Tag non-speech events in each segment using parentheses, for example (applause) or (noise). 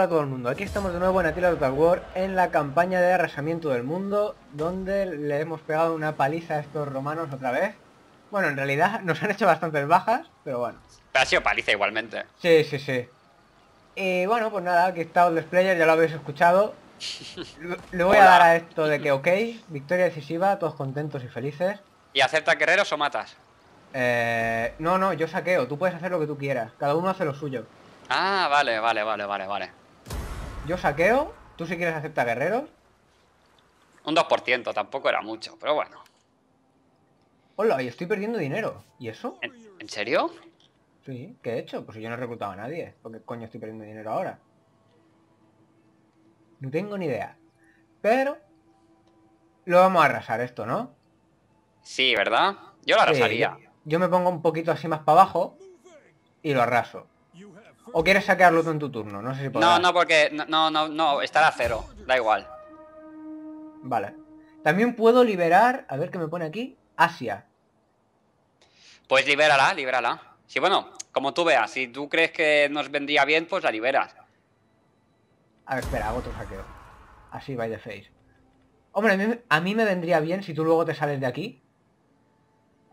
Hola a todo el mundo, aquí estamos de nuevo en Attila Total War en la campaña de arrasamiento del mundo donde le hemos pegado una paliza a estos romanos otra vez Bueno, en realidad (laughs) nos han hecho bastantes bajas, pero bueno Pero ha sido paliza igualmente Sí, sí, sí Y bueno, pues nada, aquí está el player ya lo habéis escuchado Le voy a dar a esto de que ok, victoria decisiva, todos contentos y felices ¿Y acepta guerreros o matas? Eh, no, no, yo saqueo, tú puedes hacer lo que tú quieras, cada uno hace lo suyo Ah, vale, vale, vale, vale, vale yo saqueo. Tú si quieres aceptar guerreros. Un 2%, tampoco era mucho, pero bueno. Hola, y estoy perdiendo dinero. ¿Y eso? ¿En, serio? Sí, ¿qué he hecho? Pues yo no he reclutado a nadie. ¿Por qué coño estoy perdiendo dinero ahora? No tengo ni idea. Pero... Lo vamos a arrasar esto, ¿no? Sí, ¿verdad? Yo lo arrasaría. yo me pongo un poquito así más para abajo y lo arraso. ¿O quieres sacarlo tú en tu turno? No sé si puedo. No, no, porque... No, no, no, estará cero. Da igual. Vale. También puedo liberar... A ver qué me pone aquí. Asia. Pues libérala, libérala. Sí, bueno, como tú veas, si tú crees que nos vendría bien, pues la liberas. A ver, espera, hago otro saqueo. Así, by the face. Hombre, a mí, a mí me vendría bien si tú luego te sales de aquí.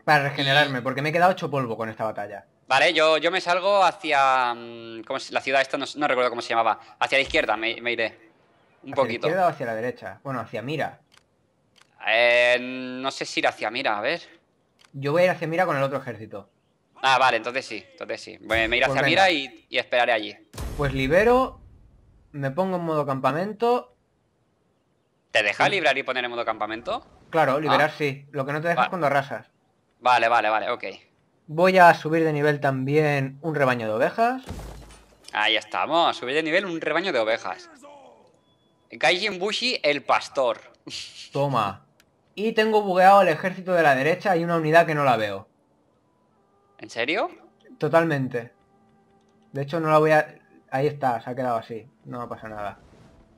Para regenerarme, porque me he quedado hecho polvo con esta batalla. Vale, yo, me salgo hacia. Mm, la ciudad esta no, no, recuerdo cómo se llamaba. Hacia la izquierda me, iré. Un poquito. ¿Hacia la izquierda o hacia la derecha? Bueno, hacia Mira. Eh, no sé si ir hacia Mira, a ver. Yo voy a ir hacia Mira con el otro ejército. Ah, vale, entonces sí, entonces sí. Bueno, me iré pues hacia Mira y, esperaré allí. Pues libero, me pongo en modo campamento. ¿Te deja librar y poner en modo campamento? Claro, liberar ah. sí. Lo que no te deja es cuando arrasas. Vale, vale, vale, ok. Voy a subir de nivel también un rebaño de ovejas. Ahí estamos, a subir de nivel un rebaño de ovejas. Kaijin Bushi, el pastor. (laughs) Toma. Y tengo bugueado el ejército de la derecha y una unidad que no la veo. ¿En serio? Totalmente. De hecho, no la voy a... Ahí está, se ha quedado así. No pasa nada.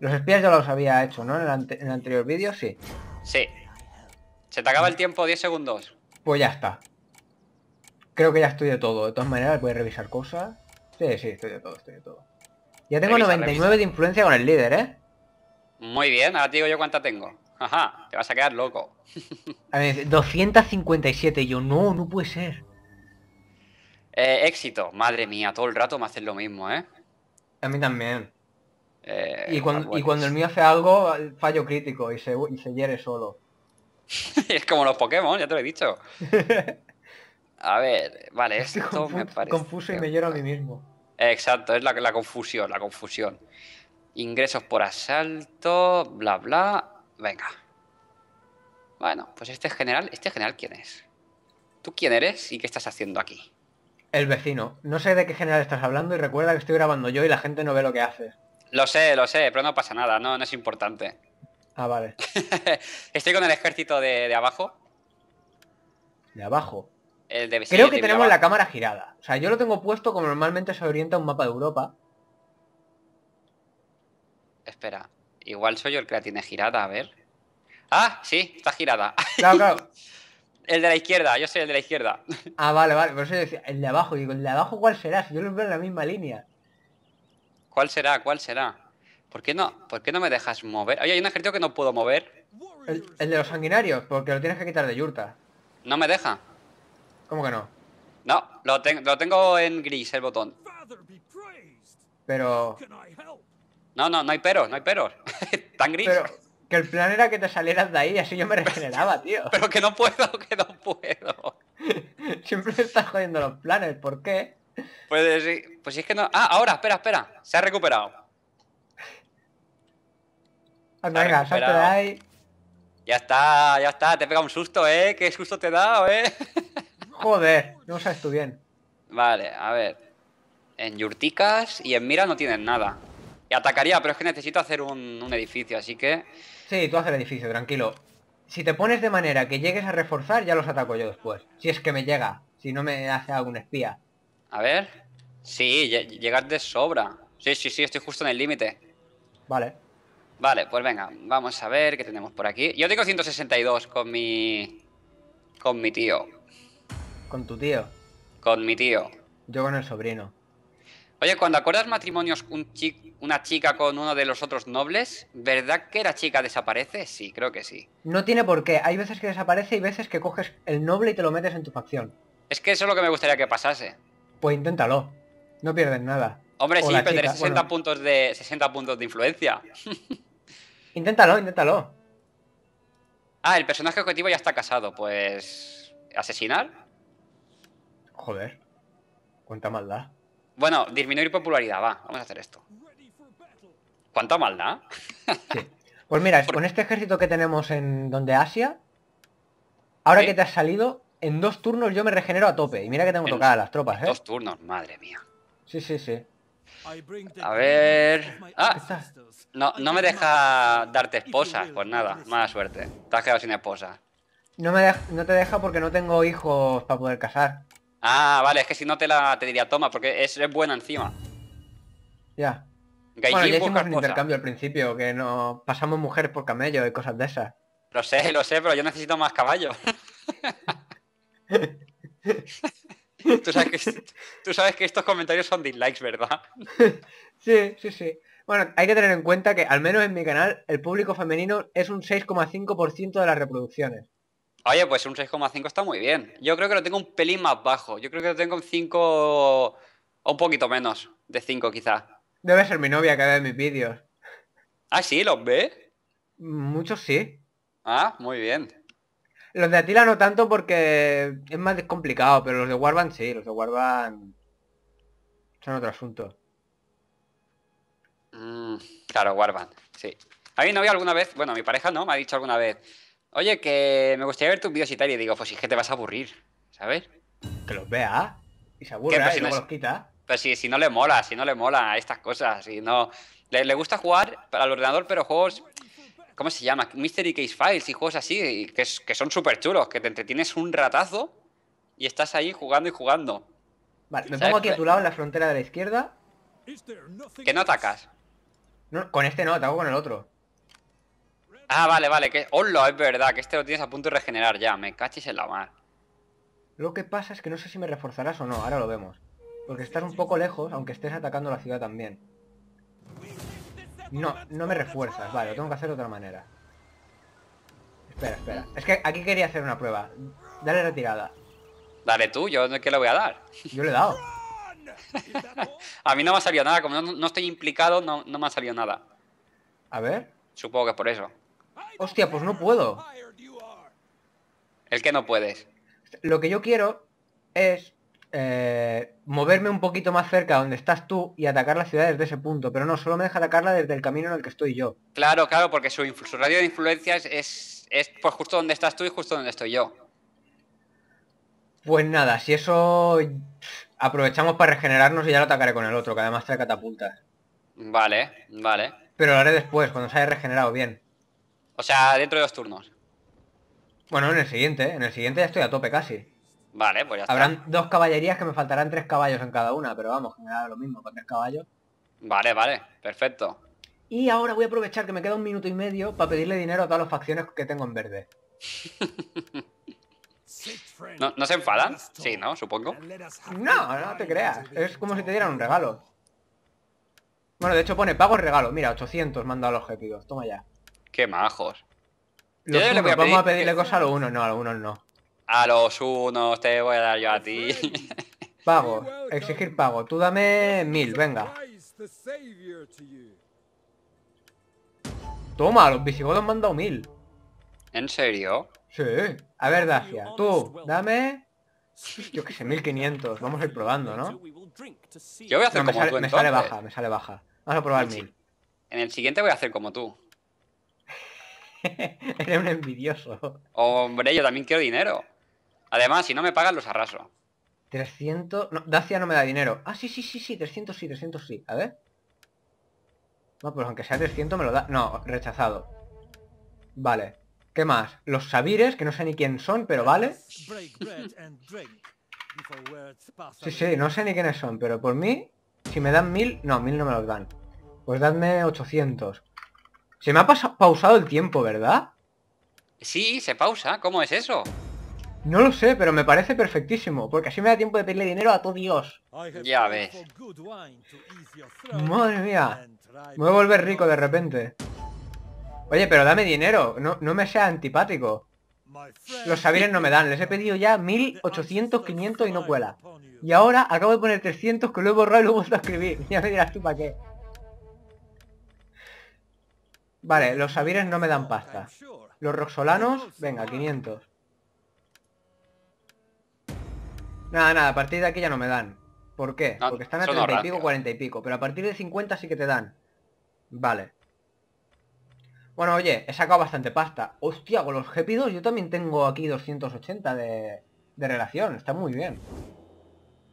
Los espías ya los había hecho, ¿no? En el, en el anterior vídeo, sí. Sí. Se te acaba el tiempo, 10 segundos. Pues ya está. Creo que ya estoy de todo. De todas maneras, voy revisar cosas. Sí, sí, estoy de todo, estoy todo. Ya tengo 99 de influencia con el líder, ¿eh? Muy bien, ahora te digo yo cuánta tengo. Ajá, te vas a quedar loco. a ver, 257 yo, no, no puede ser. Eh, éxito, madre mía, todo el rato me hacen lo mismo, ¿eh? A mí también. Eh, y, cuando, el mío hace algo, fallo crítico y se, y se hiere solo. (laughs) es como los Pokémon, ya te lo he dicho. (laughs) A ver, vale, (laughs) esto me parece. Confuso y me lloro a mí mismo. Exacto, es la, la confusión, la confusión. Ingresos por asalto, bla, bla. Venga. Bueno, pues este general, ¿este general quién es? ¿Tú quién eres y qué estás haciendo aquí? El vecino. No sé de qué general estás hablando y recuerda que estoy grabando yo y la gente no ve lo que hace. Lo sé, lo sé, pero no pasa nada, no, no es importante. Ah, vale. (laughs) estoy con el ejército de, de abajo. ¿De abajo? Creo que tenemos la cámara girada. O sea, yo lo tengo puesto como normalmente se orienta un mapa de Europa. Espera, igual soy yo el que la tiene girada, a ver. Ah, sí, está girada. Claro, claro. (laughs) el de la izquierda, yo soy el de la izquierda. Ah, vale, vale, por eso decía, el de abajo. Digo, ¿el de abajo cuál será? Si yo lo veo en la misma línea. ¿Cuál será? ¿Cuál será? ¿Por qué no, ¿por qué no me dejas mover? Oye, hay un ejército que no puedo mover. el de los sanguinarios, porque lo tienes que quitar de yurta. No me deja. ¿Cómo que no? No, lo, lo tengo en gris el botón. Pero. No, no, no hay peros, no hay peros. (laughs) Tan gris. que el plan era que te salieras de ahí, Y así yo me regeneraba, (laughs) tío. Pero que no puedo, que no puedo. (laughs) Siempre me estás jodiendo los planes, ¿por qué? Pues, sí, pues es que no. Ah, ahora, espera, espera. Se ha recuperado. venga, salte de ahí. Ya está, ya está, te he pegado un susto, ¿eh? Qué susto te he dado, ¿eh? Joder, no sabes tú bien. Vale, a ver. En Yurticas y en Mira no tienen nada. Y atacaría, pero es que necesito hacer un, un edificio, así que... Sí, tú haces el edificio, tranquilo. Si te pones de manera que llegues a reforzar, ya los ataco yo después. Si es que me llega, si no me hace algún espía. A ver. Sí, llegar de sobra. Sí, sí, sí, estoy justo en el límite. Vale. Vale, pues venga, vamos a ver qué tenemos por aquí. Yo tengo 162 con mi... con mi tío. Con tu tío. Con mi tío. Yo con el sobrino. Oye, cuando acuerdas matrimonios, un una chica con uno de los otros nobles, ¿verdad que la chica desaparece? Sí, creo que sí. No tiene por qué. Hay veces que desaparece y veces que coges el noble y te lo metes en tu facción. Es que eso es lo que me gustaría que pasase. Pues inténtalo. No pierdes nada. Hombre, sí, perderé 60, puntos de, 60 puntos de influencia. (laughs) inténtalo, inténtalo. Ah, el personaje objetivo ya está casado. Pues... ¿Asesinar? Joder. Cuánta maldad. Bueno, disminuir popularidad, va. Vamos a hacer esto. ¿Cuánta maldad? Pues mira, (laughs) con este ejército que tenemos en donde Asia, ahora que te has salido, en dos turnos yo me regenero a tope. Y mira que tengo tocadas las tropas, ¿eh? Dos turnos, madre mía. Sí, sí, sí. A ver... Ah, no, me deja darte esposa. Pues nada, mala suerte. Te has quedado sin esposa. No, me no te deja porque no tengo hijos para poder casar. Ah, vale, es que si no te la te diría toma, porque es, buena encima. Ya. bueno, ya un intercambio al principio, que no pasamos mujeres por camello y cosas de esas. Lo sé, lo sé, pero yo necesito más caballos. (laughs) ¿Tú, sabes que, tú sabes que estos comentarios son dislikes, ¿verdad? (laughs) sí, sí, sí. Bueno, hay que tener en cuenta que, al menos en mi canal, el público femenino es un 6,5% de las reproducciones. Oye, pues un 6,5 está muy bien. Yo creo que lo tengo un pelín más bajo. Yo creo que lo tengo un 5 o un poquito menos de 5 quizás. Debe ser mi novia que ve mis vídeos. Ah, sí, los ve. Muchos sí. Ah, muy bien. Los de Atila no tanto porque es más complicado, pero los de Warban sí, los de Warban son otro asunto. Mm, claro, Warban. sí. A mi novia alguna vez, bueno, mi pareja no, me ha dicho alguna vez, Oye, que me gustaría ver tus vídeos y tal. Y digo, pues si es que te vas a aburrir, ¿sabes? Que los vea y se aburra pues, luego los quita. Pero pues si, no le mola, si no le mola estas cosas, si no... Le, gusta jugar para el ordenador, pero juegos... ¿Cómo se llama? Mystery Case Files y juegos así, que, son súper chulos, que te entretienes un ratazo y estás ahí jugando y jugando. Vale, me pongo aquí a tu lado en la frontera de la izquierda. Que no atacas. con este no, ataco con el otro. Ah, vale, vale, que. ¡Hola! Es verdad, que este lo tienes a punto de regenerar ya. Me cachis en la mar. Lo que pasa es que no sé si me reforzarás o no, ahora lo vemos. Porque estás un poco lejos, aunque estés atacando la ciudad también. No, no me refuerzas, vale, lo tengo que hacer de otra manera. Espera, espera. Es que aquí quería hacer una prueba. Dale retirada. Dale tú, yo que le voy a dar. Yo le he dado. (laughs) a mí no me ha salido nada, como no, estoy implicado, no, no me ha salido nada. A ver. Supongo que es por eso. Hostia, pues no puedo. El que no puedes. Lo que yo quiero es eh, moverme un poquito más cerca donde estás tú y atacar la ciudad desde ese punto. Pero no, solo me deja atacarla desde el camino en el que estoy yo. Claro, claro, porque su, radio de influencia es, es pues, justo donde estás tú y justo donde estoy yo. Pues nada, si eso aprovechamos para regenerarnos y ya lo atacaré con el otro, que además trae catapultas. Vale, vale. Pero lo haré después, cuando se haya regenerado bien. O sea, dentro de dos turnos. Bueno, en el siguiente, ¿eh? En el siguiente ya estoy a tope casi. Vale, pues ya está. Habrán dos caballerías que me faltarán tres caballos en cada una, pero vamos, da lo mismo con tres caballos. Vale, vale, perfecto. Y ahora voy a aprovechar que me queda un minuto y medio para pedirle dinero a todas las facciones que tengo en verde. (laughs) ¿No, se enfadan? Sí, ¿no? Supongo. No, no te creas. Es como si te dieran un regalo. Bueno, de hecho pone pago el regalo. Mira, 800 manda los gépidos, Toma ya. Qué majos. yo vamos a pedirle cosas a los unos, no, a los unos no. A los unos te voy a dar yo a ti. (laughs) Pago, exigir pago. Tú dame mil, venga. Toma, los visigodos me han dado mil. ¿En serio? Sí. A ver, Dacia, tú, dame... Yo que sé, 1500. Vamos a ir probando, ¿no? Yo voy a hacer como me sale, tú, Me sale baja, me sale baja. Vamos a probar mil. En el siguiente voy a hacer como tú. (laughs) Eres un envidioso. Hombre, yo también quiero dinero. Además, si no me pagan, los arraso. 300... No, Dacia no me da dinero. Ah, sí, sí, sí, sí, 300 sí, 300 sí. A ver. No, pues aunque sea 300 me lo da... No, rechazado. Vale. ¿Qué más? Los sabires, que no sé ni quién son, pero vale. Sí, sí, no sé ni quiénes son, pero por mí, si me dan 1000... No, 1000 no me los dan. Pues dadme 800. Se me ha pausado el tiempo, ¿verdad? Sí, se pausa. ¿Cómo es eso? No lo sé, pero me parece perfectísimo, porque así me da tiempo de pedirle dinero a tu dios. Ya ves. Madre mía. Me voy a volver rico de repente. Oye, pero dame dinero, no, me sea antipático. Los sabines no me dan, les he pedido ya 1800, 500 y no cuela. Y ahora acabo de poner 300 que lo he borrado y vuelto a escribir (laughs) Ya me dirás tú para qué. Vale, los Sabires no me dan pasta. Los Roxolanos, venga, 500. Nada, nada, a partir de aquí ya no me dan. ¿Por qué? Porque están a 30 y pico, 40 y pico. Pero a partir de 50 sí que te dan. Vale. Bueno, oye, he sacado bastante pasta. Hostia, con los gépidos yo también tengo aquí 280 de, de relación. Está muy bien.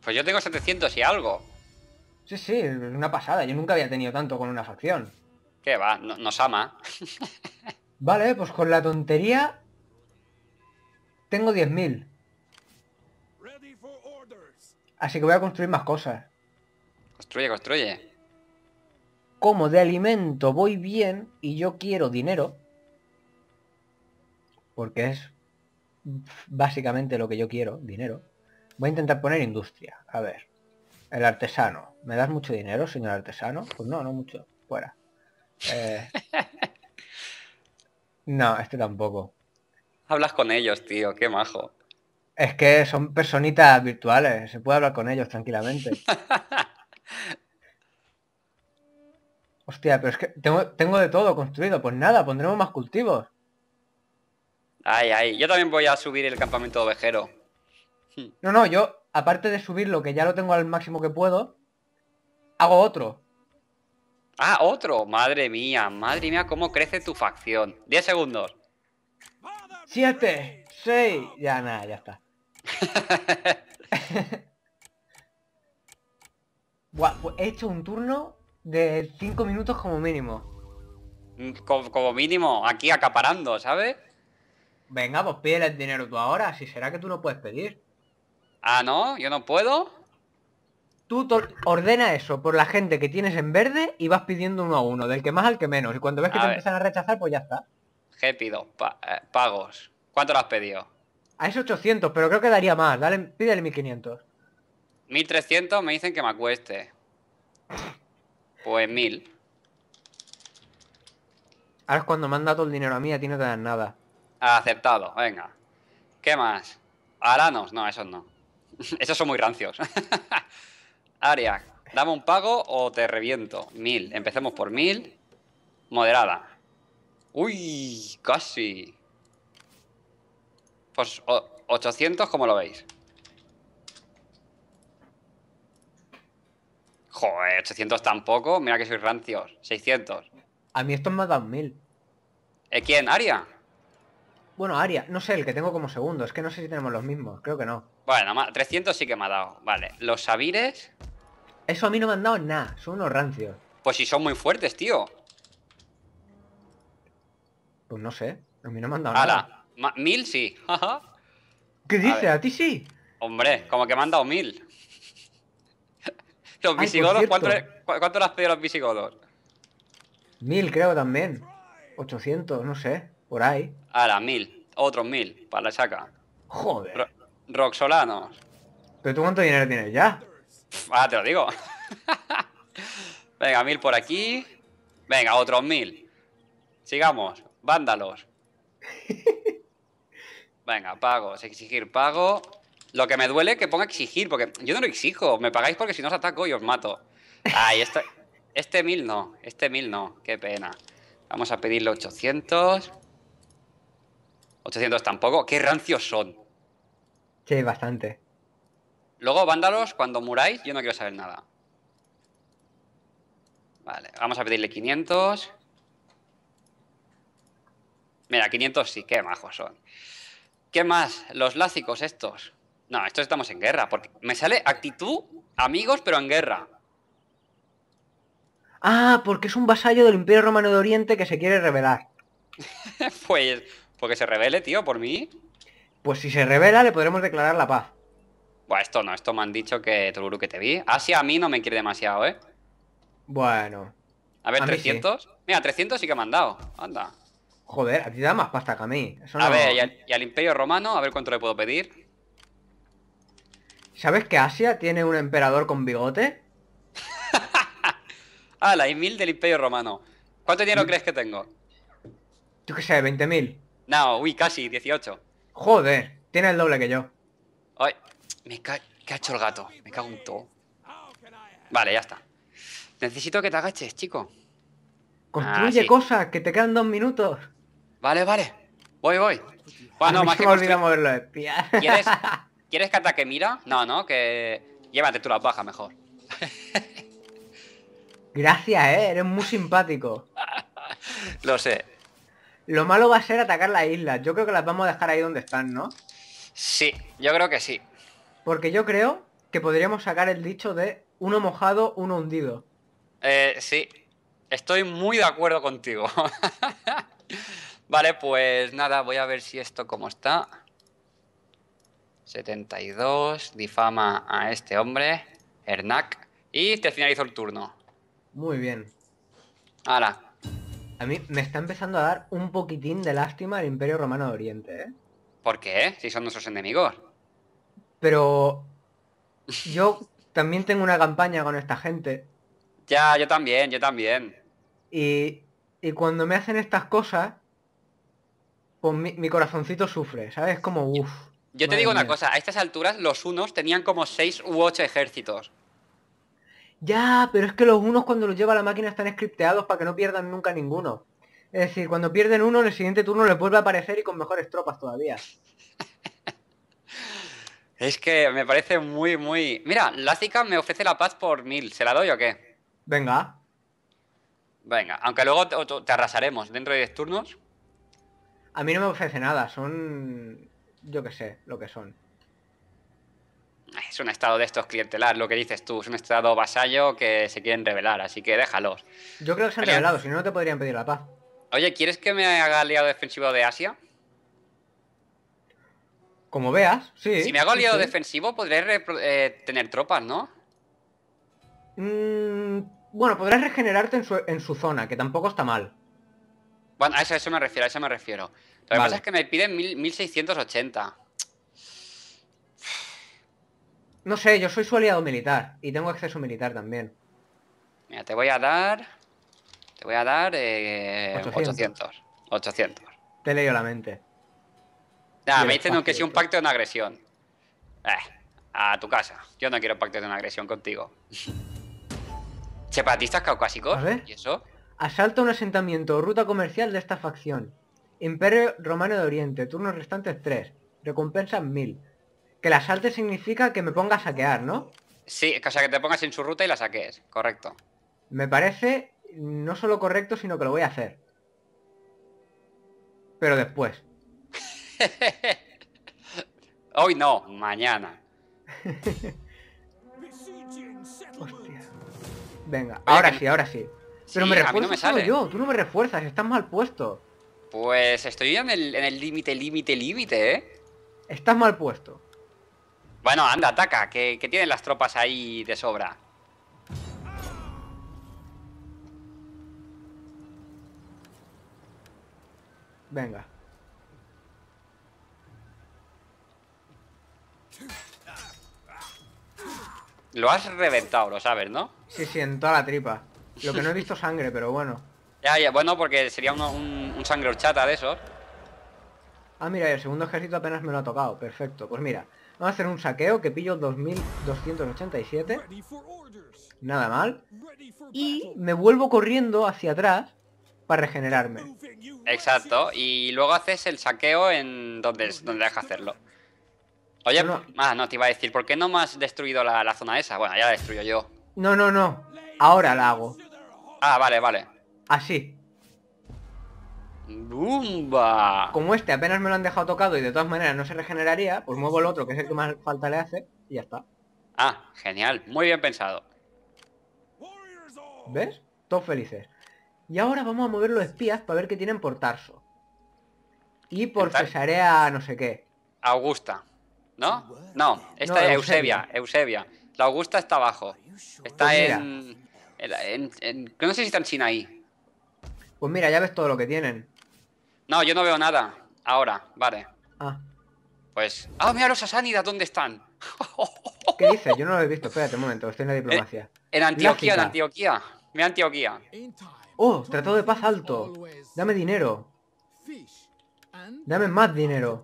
Pues yo tengo 700 y algo. Sí, sí, una pasada. Yo nunca había tenido tanto con una facción. Que va? nos ama. vale, pues con la tontería tengo 10.000. Así que voy a construir más cosas. Construye, construye. Como de alimento voy bien y yo quiero dinero. Porque es básicamente lo que yo quiero, dinero. Voy a intentar poner industria. A ver. El artesano. ¿Me das mucho dinero, señor artesano? Pues no, no mucho. Fuera. Eh, no, este tampoco. Hablas con ellos, tío, qué majo. Es que son personitas virtuales, se puede hablar con ellos tranquilamente. (laughs) Hostia, pero es que tengo, tengo de todo construido. Pues nada, pondremos más cultivos. Ay, ay, yo también voy a subir el campamento ovejero. No, no, yo, aparte de subirlo, que ya lo tengo al máximo que puedo, hago otro. Ah, otro. Madre mía, madre mía, cómo crece tu facción. 10 segundos. 7, 6. Ya nada, ya está. (laughs) pues he hecho un turno de 5 minutos como mínimo. Mm, como, mínimo, aquí acaparando, ¿sabes? Venga, pues pídele el dinero tú ahora, si será que tú no puedes pedir. Ah, no, yo no puedo tú ordena eso por la gente que tienes en verde y vas pidiendo uno a uno, del que más al que menos. Y cuando ves que te empiezan a rechazar, pues ya está. Gépido, eh, pagos. ¿Cuánto lo has pedido? A esos 800, pero creo que daría más. Dale, pídele 1500. 1300 me dicen que me acueste. Pues 1000. Ahora es cuando me han dado el dinero a mí, a ti no te dan nada. Ah, Aceptado, venga. ¿Qué más? Aranos, no, esos no. (laughs) esos son muy rancios. (laughs) Aria, dame un pago o te reviento. Mil. Empecemos por mil. Moderada. Uy, casi. Pues 800, como lo veis? Joder, 800 tampoco. Mira que soy rancios. 600. A mí esto me ha dado 1000. ¿Eh, ¿Quién? ¿Aria? Bueno, Aria. No sé, el que tengo como segundo. Es que no sé si tenemos los mismos. Creo que no. Bueno, 300 sí que me ha dado. Vale, los sabires... Eso a mí no me han dado nada, son unos rancios. Pues si son muy fuertes, tío. Pues no sé, a mí no me han dado Ala. nada. Mil sí. (laughs) ¿Qué dices? A, ti sí? Hombre, como que me han dado mil. (laughs) los visigodos, ¿cuánto, ¿cuánto has pedido los visigodos? Mil creo también. 800, no sé, por ahí. Ahora, mil. Otros mil, para la saca. Joder. Roxolanos. ¿Pero tú cuánto dinero tienes ya? Ah, te lo digo. (laughs) Venga, mil por aquí. Venga, otros mil. Sigamos. Vándalos. (laughs) Venga, pagos. Exigir pago. Lo que me duele es que ponga exigir, porque yo no lo exijo. Me pagáis porque si no os ataco y os mato. Ay, este, este mil no. Este mil no. Qué pena. Vamos a pedirle 800. 800 tampoco. Qué rancios son. Sí, bastante. Luego, vándalos, cuando muráis, yo no quiero saber nada. Vale, vamos a pedirle 500. Mira, 500 sí, qué majos son. ¿Qué más? Los lácicos estos. No, estos estamos en guerra, porque me sale actitud, amigos, pero en guerra. Ah, porque es un vasallo del Imperio Romano de Oriente que se quiere rebelar. (laughs) pues, porque se revele, tío, por mí. Pues si se revela, le podremos declarar la paz. Bueno, esto no, esto me han dicho que Toluru que te vi. Asia ah, a mí no me quiere demasiado, ¿eh? Bueno. A ver, 300. Mira, 300 sí que me han dado. Anda. Joder, a ti da más pasta que a mí. a ver, y al, Imperio Romano, a ver cuánto le puedo pedir. ¿Sabes que Asia tiene un emperador con bigote? ah, (laughs) la mil del Imperio Romano. ¿Cuánto dinero mm. crees que tengo? Yo qué sé, 20.000. No, uy, casi, 18. Joder, tiene el doble que yo. Ay, me ca hecho el gato. Me cago en todo. Vale, ya está. Necesito que te agaches, chico. Construye ah, cosas, que te quedan dos minutos. Vale, vale. Voy, voy. No más que construir... moverlo, ¿Quieres, (laughs) ¿Quieres que ataque mira? No, no, que... Llévate tú la paja, mejor. Gracias, eh. Eres muy simpático. (laughs) Lo sé. Lo malo va a ser atacar la isla. Yo creo que las vamos a dejar ahí donde están, ¿no? Sí, yo creo que sí. Porque yo creo que podríamos sacar el dicho de uno mojado, uno hundido. Eh, sí, estoy muy de acuerdo contigo. (laughs) vale, pues nada, voy a ver si esto cómo está. 72, difama a este hombre, Hernac, y te finalizo el turno. Muy bien. Ahora, a mí me está empezando a dar un poquitín de lástima el Imperio Romano de Oriente, ¿eh? ¿Por qué? Si son nuestros enemigos. Pero yo también tengo una campaña con esta gente. Ya, yo también, yo también. Y, y cuando me hacen estas cosas, pues mi, corazoncito sufre, ¿sabes? Como, uff. Yo te digo una cosa, a estas alturas los unos tenían como 6 u 8 ejércitos. Ya, pero es que los unos cuando los lleva la máquina están scripteados para que no pierdan nunca ninguno. Es decir, cuando pierden uno, en el siguiente turno les vuelve a aparecer y con mejores tropas todavía. (laughs) es que me parece muy, muy... Mira, Lázica me ofrece la paz por mil. ¿Se la doy o qué? Venga. Venga, aunque luego te, te arrasaremos dentro de 10 turnos. A mí no me ofrece nada, son... Yo qué sé, lo que son es un estado de estos clientelar, lo que dices tú, es un estado vasallo que se quieren revelar así que déjalos. Yo creo que se han revelado, si no, no te podrían pedir la paz. Oye, ¿quieres que me haga aliado defensivo de Asia? Como veas, sí. Si me hago aliado defensivo, podré eh, tener tropas, ¿no? Mm, bueno, podrás regenerarte en su, zona, que tampoco está mal. Bueno, a eso, a me refiero, a eso me refiero. Lo que pasa es que me piden 1680. No sé, yo soy su aliado militar. Y tengo acceso militar también. Mira, te voy a dar... Te voy a dar... 800. Eh, 800. Te leo la mente. Nah, me dicen que sea un pacto de una agresión. Eh, a tu casa. Yo no quiero pacto de una agresión contigo. Chepatistas (laughs) caucásicos? ¿Y eso? Asalta un asentamiento o ruta comercial de esta facción. Imperio Romano de Oriente. Turnos restantes 3. Recompensas 1000. Que la salte significa que me ponga a saquear, ¿no? Sí, o sea, que te pongas en su ruta y la saques correcto. Me parece no solo correcto, sino que lo voy a hacer. Pero después. (laughs) Hoy no, mañana. (laughs) Venga, ahora sí, ahora sí. Pero me refuerzas yo, tú no me refuerzas, estás mal puesto. Pues estoy en el límite, límite, límite, ¿eh? Estás mal puesto. Bueno, anda, ataca, que, tienen las tropas ahí de sobra. Venga. Lo has reventado, lo sabes, ¿no? Sí, sí, en toda la tripa. Lo que no he visto sangre, pero bueno. (laughs) Ya, ya, bueno, porque sería un, un, sangre horchata de esos. Ah, mira, el segundo ejército apenas me lo ha tocado. Perfecto, pues mira. Vamos a hacer un saqueo que pillo 2287. Nada mal. Y me vuelvo corriendo hacia atrás para regenerarme. Exacto. Y luego haces el saqueo en donde, donde dejas hacerlo. Oye, no, Ah, no, te iba a decir, ¿por qué no me has destruido la, la zona esa? Bueno, ya la destruyo yo. No, no, no. Ahora la hago. Ah, vale, vale. Así. ¡Bumba! Como este apenas me lo han dejado tocado y de todas maneras no se regeneraría, pues muevo el otro, que es el que más falta le hace, y ya está. Ah, genial, muy bien pensado. ¿Ves? Todos felices. Y ahora vamos a mover los espías para ver qué tienen por Tarso. Y por Cesarea no sé qué. Augusta. ¿No? No, esta es Eusebia. Eusebia. La Augusta está abajo. Está pues en, en, No sé si está en China ahí. Pues mira, ya ves todo lo que tienen. No, yo no veo nada. Ahora, vale. Ah. Pues. ¡Ah, mira los asánidas! ¿Dónde están? ¿Qué dices? Yo no lo he visto. Espérate un momento, estoy en la eh, diplomacia. En, Antioquía, en Antioquía. Mira Antioquía. Oh, tratado de paz alto. Dame dinero. Dame más dinero.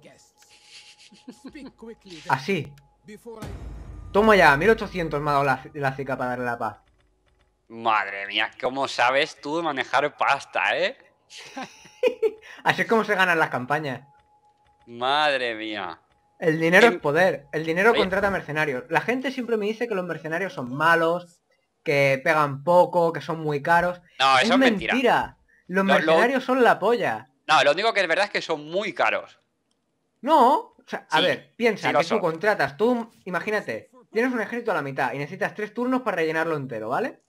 Así. Toma ya, 1800 me ha la, la para darle la paz. Madre mía, ¿cómo sabes tú manejar pasta, eh? (laughs) Así es como se ganan las campañas. Madre mía. El dinero es em, poder. El dinero contrata mercenarios. La gente siempre me dice que los mercenarios son malos, que pegan poco, que son muy caros. No, eso es, mentira. Los mercenarios son la polla. No, lo único que es verdad es que son muy caros. No, a ver, piensa que tú contratas, tú, imagínate, tienes un ejército a la mitad y necesitas tres turnos para rellenarlo entero, ¿vale?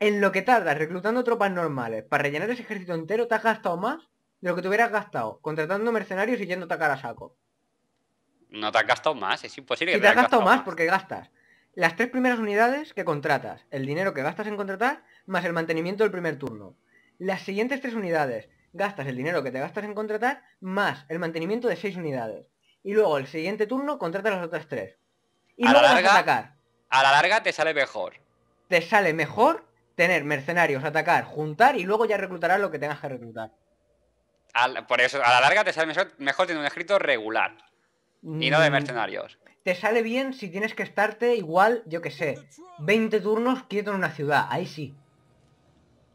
en lo que tardas reclutando tropas normales para rellenar ese ejército entero, te has gastado más de lo que te hubieras gastado contratando mercenarios y yendo a atacar a saco. No te has gastado más, es imposible. que te, te has gastado, más, porque gastas las tres primeras unidades que contratas, el dinero que gastas en contratar, más el mantenimiento del primer turno. Las siguientes tres unidades, gastas el dinero que te gastas en contratar, más el mantenimiento de seis unidades. Y luego el siguiente turno contratas las otras tres. Y a la vas a atacar. A la larga te sale mejor. Te sale mejor tener mercenarios, atacar, juntar y luego ya reclutarás lo que tengas que reclutar. por eso, a la larga te sale mejor, tener un ejército regular y no de mm, mercenarios. Te sale bien si tienes que estarte igual, yo que sé, 20 turnos quieto en una ciudad, ahí sí.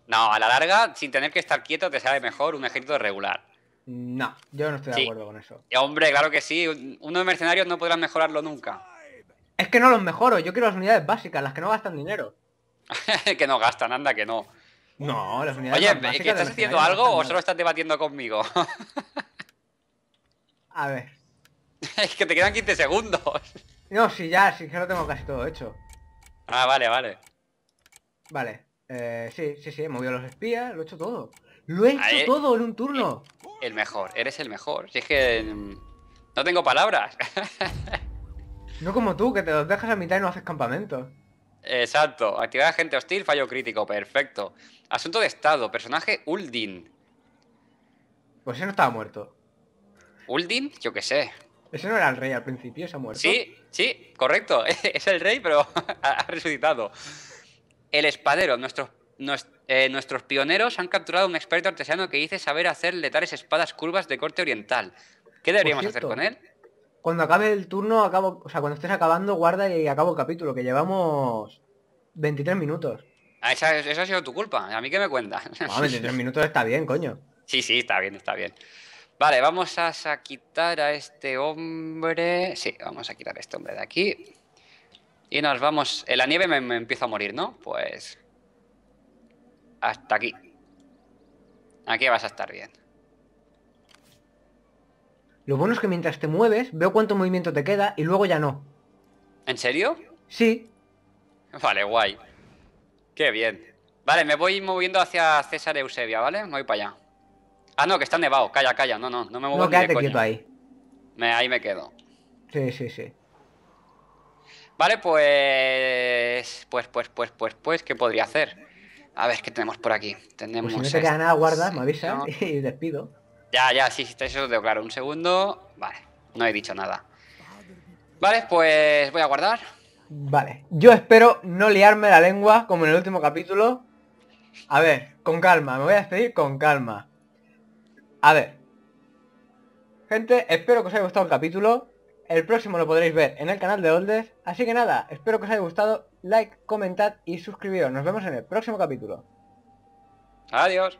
No, a la larga, sin tener que estar quieto, te sale mejor un ejército regular. No, yo no estoy de acuerdo con eso. hombre, claro que sí. Uno de mercenarios no podrán mejorarlo nunca. Es que no los mejoro, yo quiero las unidades básicas, las que no gastan dinero. (laughs) que no gastan, anda que no. No, Oye, estás haciendo algo o solo estás debatiendo conmigo? A ver. (laughs) es que te quedan 15 segundos. No, sí, ya, sí, ya lo tengo casi todo hecho. Ah, vale, vale. Vale. Eh, sí, sí, sí, he movido a los espías, lo he hecho todo. Lo he hecho ah, eh. todo en un turno. El mejor, eres el mejor. Si es que... Mm, no tengo palabras. (laughs) no como tú, que te los dejas a mitad y no haces campamento. Exacto. Actividad de agente hostil, fallo crítico. Perfecto. Asunto de estado. Personaje Uldin. Pues ese no estaba muerto. ¿Uldin? Yo qué sé. Ese no era el rey al principio, se ha muerto. Sí, sí, correcto. (laughs) Es el rey, pero (laughs) ha resucitado. El espadero. Nuestros, eh, nuestros pioneros han capturado a un experto artesano que dice saber hacer letales espadas curvas de corte oriental. ¿Qué deberíamos hacer con él? cuando acabe el turno, acabo, o sea, cuando estés acabando, guarda y acabo el capítulo, que llevamos 23 minutos. Ah, esa, ha sido tu culpa, a mí que me cuentas. Ah, (laughs) 23 minutos está bien, coño. Sí, sí, está bien, está bien. Vale, vamos a, quitar a este hombre. Sí, vamos a quitar a este hombre de aquí. Y nos vamos. En la nieve me empiezo a morir, ¿no? Pues. Hasta aquí. Aquí vas a estar bien. Lo bueno es que mientras te mueves, veo cuánto movimiento te queda y luego ya no. ¿En serio? Sí. Vale, guay. Qué bien. Vale, me voy moviendo hacia César Eusebia, ¿vale? Me voy para allá. Ah, no, que está nevado. Calla, calla. No, no, no me muevo no, ni quieto ahí. Me, ahí me quedo. Sí, sí, sí. Vale, pues... Pues, pues, pues, pues, pues, ¿qué podría hacer? A ver, ¿qué tenemos por aquí? Tenemos... Pues si no te queda nada, guarda, me avisa (laughs) y despido. Ya, ya, sí, estáis eso lo claro. Un segundo. Vale, no he dicho nada. Vale, pues voy a guardar. Vale, yo espero no liarme la lengua como en el último capítulo. A ver, con calma, me voy a despedir con calma. A ver. Gente, espero que os haya gustado el capítulo. El próximo lo podréis ver en el canal de Oldes. Así que nada, espero que os haya gustado. Like, comentad y suscribiros. Nos vemos en el próximo capítulo. Adiós.